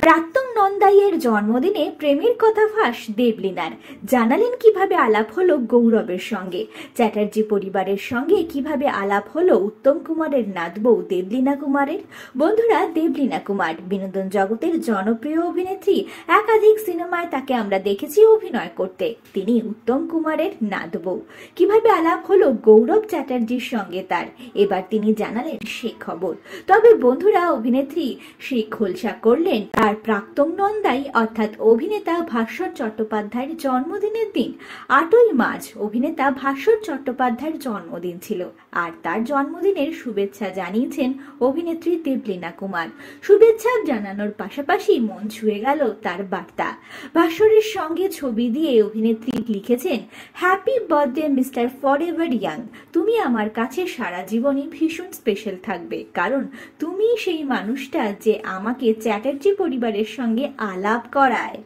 প্রাক্তন নন্দাইয়ের জন্মদিনে প্রেমের কথা ফাঁস দেবলিনার জানালেন কিভাবে আলাপ হলো গৌরবের সঙ্গে চ্যাটার্জি পরিবারের সঙ্গে কিভাবে আলাপ হলো উত্তম কুমারের নাতবউ দেবলীনা কুমারের বন্ধুরা দেবলীনা কুমার বিনোদন জগতের জনপ্রিয় অভিনেত্রী একাধিক সিনেমায় তাকে আমরা দেখেছি অভিনয় করতে তিনি উত্তম কুমারের নাতবউ কিভাবে আলাপ হলো গৌরব চ্যাটার্জির সঙ্গে তার এবার তিনি জানালেন সে খবর তবে বন্ধুরা অভিনেত্রী সেই খোলসা করলেন তার তার প্রাক্তন নন্দাই অর্থাৎ অভিনেতা ভাস্বর চট্টোপাধ্যায়ের জন্মদিনের দিন আটই মার্চ অভিনেতা ভাস্বর চট্টোপাধ্যায়ের জন্মদিন ছিল আর তার জন্মদিনের শুভেচ্ছা জানিয়েছেন অভিনেত্রী দেবলীনা কুমার শুভেচ্ছা জানানোর পাশাপাশি মন ছুঁয়ে গেল তার বার্তা ভাস্বরের সঙ্গে ছবি দিয়ে অভিনেত্রী লিখেছেন happy birthday mister forever young তুমি আমার কাছে সারা জীবনই ভীষণ স্পেশাল থাকবে কারণ তুমি সেই মানুষটা যে আমাকে চ্যাটার্জি পরিবারের সঙ্গে আলাপ করায়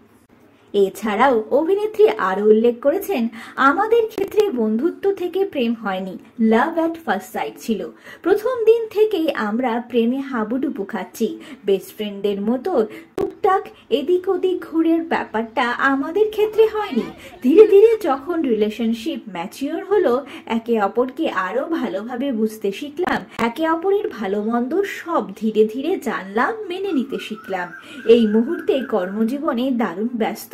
এছাড়াও অভিনেত্রী আরো উল্লেখ করেছেন আমাদের ক্ষেত্রে বন্ধুত্ব থেকে প্রেম হয়নি লাভ অ্যাট ফার্স্ট সাইট ছিল প্রথম দিন থেকেই আমরা প্রেমে হাবুডুবু খাচ্ছি বেস্ট ফ্রেন্ডদের মতো টুকটাক এদিক ওদিক ঘুরের ব্যাপারটা আমাদের ক্ষেত্রে হয়নি ধীরে ধীরে যখন রিলেশনশিপ ম্যাচিওর হলো একে অপরকে আরও ভালোভাবে বুঝতে শিখলাম একে অপরের ভালো মন্দ সব ধীরে ধীরে জানলাম মেনে নিতে শিখলাম এই মুহূর্তে কর্মজীবনে দারুণ ব্যস্ত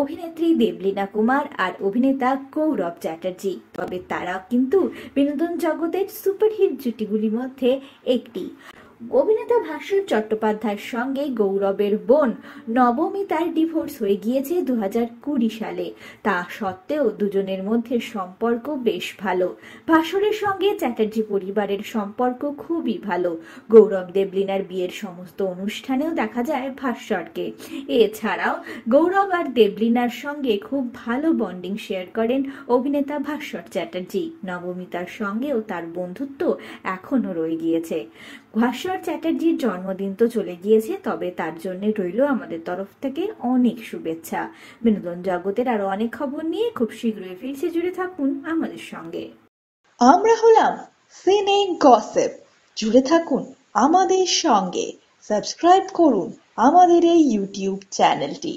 অভিনেত্রী দেবলীনা কুমার আর অভিনেতা কৌরব চ্যাটার্জি তবে তারা কিন্তু বিনোদন জগতের সুপারহিট জুটিগুলির মধ্যে একটি অভিনেতা ভাস্কর চট্টোপাধ্যায়ের সঙ্গে গৌরবের বোন নবমী তার ডিভোর্স হয়ে গিয়েছে দু সালে তা সত্ত্বেও দুজনের মধ্যে সম্পর্ক বেশ ভালো ভাস্করের সঙ্গে চ্যাটার্জি পরিবারের সম্পর্ক খুবই ভালো গৌরব দেবলিনার বিয়ের সমস্ত অনুষ্ঠানেও দেখা যায় ভাস্করকে এছাড়াও গৌরব আর দেবলিনার সঙ্গে খুব ভালো বন্ডিং শেয়ার করেন অভিনেতা ভাস্কর চ্যাটার্জি নবমিতার সঙ্গেও তার বন্ধুত্ব এখনও রয়ে গিয়েছে ভাস্কর ঈশ্বর চ্যাটার্জির জন্মদিন তো চলে গিয়েছে তবে তার জন্য রইল আমাদের তরফ থেকে অনেক শুভেচ্ছা বিনোদন জগতের আরো অনেক খবর নিয়ে খুব শীঘ্রই ফিরছে জুড়ে থাকুন আমাদের সঙ্গে আমরা হলাম সিনে গসেপ জুড়ে থাকুন আমাদের সঙ্গে সাবস্ক্রাইব করুন আমাদের এই ইউটিউব চ্যানেলটি